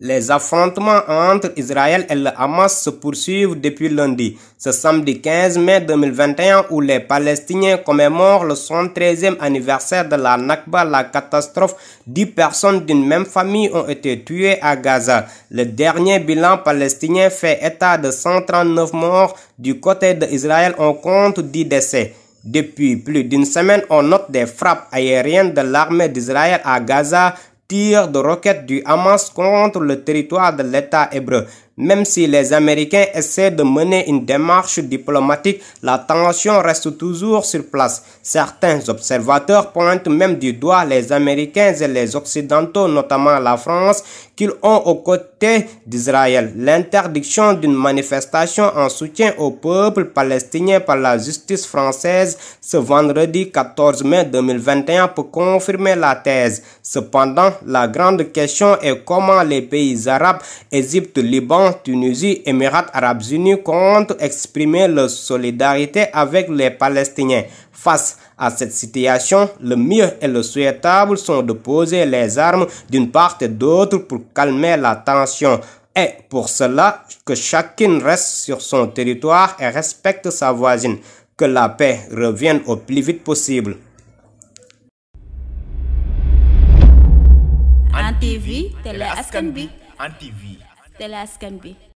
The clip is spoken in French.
Les affrontements entre Israël et le Hamas se poursuivent depuis lundi, ce samedi 15 mai 2021 où les Palestiniens commémorent le 113e anniversaire de la Nakba, la catastrophe. 10 personnes d'une même famille ont été tuées à Gaza. Le dernier bilan palestinien fait état de 139 morts. Du côté d'Israël, on compte 10 décès. Depuis plus d'une semaine, on note des frappes aériennes de l'armée d'Israël à Gaza, tirs de roquettes du Hamas contre le territoire de l'État hébreu. Même si les Américains essaient de mener une démarche diplomatique, la tension reste toujours sur place. Certains observateurs pointent même du doigt les Américains et les Occidentaux, notamment la France, qu'ils ont aux côtés d'Israël. L'interdiction d'une manifestation en soutien au peuple palestinien par la justice française ce vendredi 14 mai 2021 peut confirmer la thèse. Cependant, la grande question est comment les pays arabes, Égypte, Liban, Tunisie, Émirats arabes unis comptent exprimer leur solidarité avec les Palestiniens. Face à cette situation, le mieux et le souhaitable sont de poser les armes d'une part et d'autre pour calmer la tension. Et pour cela, que chacune reste sur son territoire et respecte sa voisine. Que la paix revienne au plus vite possible. télé the last can be.